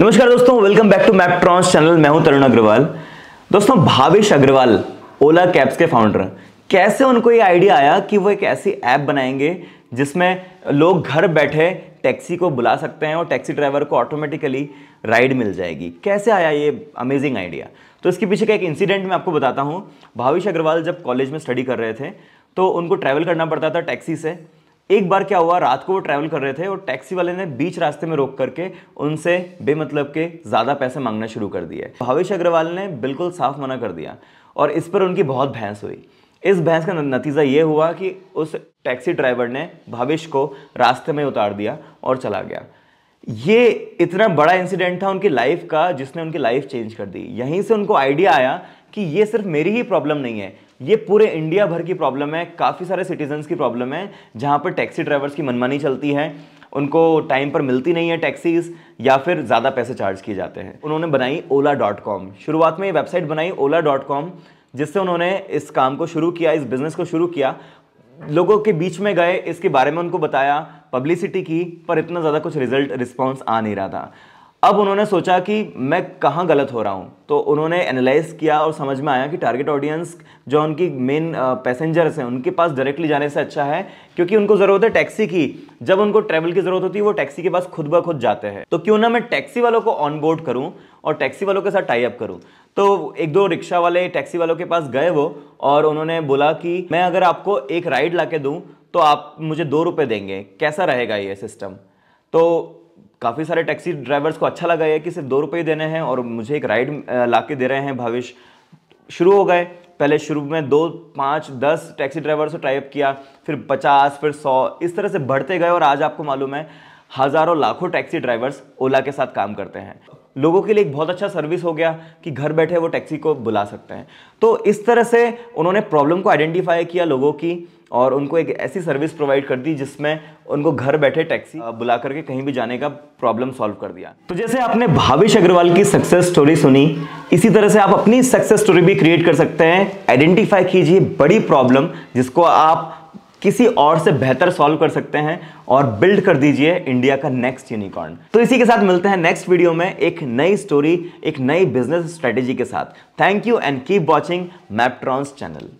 नमस्कार दोस्तों welcome back to Maptrons channel मैं हूं तरुण अग्रवाल दोस्तों भावेश अग्रवाल ओला कैब्स के फाउंडर कैसे उनको ये आइडिया आया कि वो एक ऐसी ऐप बनाएंगे जिसमें लोग घर बैठे टैक्सी को बुला सकते हैं और टैक्सी ड्राइवर को ऑटोमेटिकली राइड मिल जाएगी कैसे आया ये अमेजिंग आइडिया तो इसके पीछे का एक इंसिडेंट मैं आपको बताता हूँ भावेश अग्रवाल जब कॉलेज में स्टडी कर रहे थे तो उनको ट्रैवल करना पड़ता था टैक्सी से एक बार क्या हुआ रात को वो ट्रैवल कर रहे थे और टैक्सी वाले ने बीच रास्ते में रोक करके उनसे बेमतलब के ज़्यादा पैसे मांगना शुरू कर दिए भावेश अग्रवाल ने बिल्कुल साफ मना कर दिया और इस पर उनकी बहुत बहस हुई इस बहस का नतीजा ये हुआ कि उस टैक्सी ड्राइवर ने भावेश को रास्ते में उतार दिया और चला गया ये इतना बड़ा इंसिडेंट था उनकी लाइफ का जिसने उनकी लाइफ चेंज कर दी यहीं से उनको आइडिया आया कि ये सिर्फ मेरी ही प्रॉब्लम नहीं है ये पूरे इंडिया भर की प्रॉब्लम है काफ़ी सारे सिटीजन्स की प्रॉब्लम है जहाँ पर टैक्सी ड्राइवर्स की मनमानी चलती है उनको टाइम पर मिलती नहीं है टैक्सीज या फिर ज़्यादा पैसे चार्ज किए जाते हैं उन्होंने बनाई ओला डॉट कॉम शुरुआत में ये वेबसाइट बनाई ओला डॉट कॉम जिससे उन्होंने इस काम को शुरू किया इस बिज़नेस को शुरू किया लोगों के बीच में गए इसके बारे में उनको बताया पब्लिसिटी की पर इतना ज़्यादा कुछ रिजल्ट रिस्पॉन्स आ नहीं रहा था अब उन्होंने सोचा कि मैं कहाँ गलत हो रहा हूँ तो उन्होंने एनालाइज किया और समझ में आया कि टारगेट ऑडियंस जो उनकी मेन पैसेंजर्स हैं उनके पास डायरेक्टली जाने से अच्छा है क्योंकि उनको ज़रूरत है टैक्सी की जब उनको ट्रैवल की ज़रूरत होती है वो टैक्सी के पास खुद ब खुद जाते हैं तो क्यों ना मैं टैक्सी वालों को ऑनबोर्ड करूँ और टैक्सी वालों के साथ टाई अप करूँ तो एक दो रिक्शा वाले टैक्सी वालों के पास गए वो और उन्होंने बोला कि मैं अगर आपको एक राइड ला के दूँ तो आप मुझे दो रुपये देंगे कैसा रहेगा ये सिस्टम तो काफ़ी सारे टैक्सी ड्राइवर्स को अच्छा लगा है कि सिर्फ दो रुपये देने हैं और मुझे एक राइड ला के दे रहे हैं भविष्य शुरू हो गए पहले शुरू में दो पाँच दस टैक्सी ड्राइवर से टाइप किया फिर पचास फिर सौ इस तरह से बढ़ते गए और आज आपको मालूम है हज़ारों लाखों टैक्सी ड्राइवर्स ओला के साथ काम करते हैं लोगों के लिए एक बहुत अच्छा सर्विस हो गया कि घर बैठे वो टैक्सी को बुला सकते हैं तो इस तरह से उन्होंने प्रॉब्लम को आइडेंटिफाई किया लोगों की और उनको एक ऐसी सर्विस प्रोवाइड कर दी जिसमें उनको घर बैठे टैक्सी बुला करके कहीं भी जाने का प्रॉब्लम सॉल्व कर दिया तो जैसे आपने भाविश अग्रवाल की सक्सेस स्टोरी सुनी इसी तरह से आप अपनी सक्सेस स्टोरी भी क्रिएट कर सकते हैं आइडेंटिफाई कीजिए बड़ी प्रॉब्लम जिसको आप किसी और से बेहतर सॉल्व कर सकते हैं और बिल्ड कर दीजिए इंडिया का नेक्स्ट यूनिकॉर्न तो इसी के साथ मिलते हैं नेक्स्ट वीडियो में एक नई स्टोरी एक नई बिजनेस स्ट्रेटेजी के साथ thank you and keep watching Maptrons channel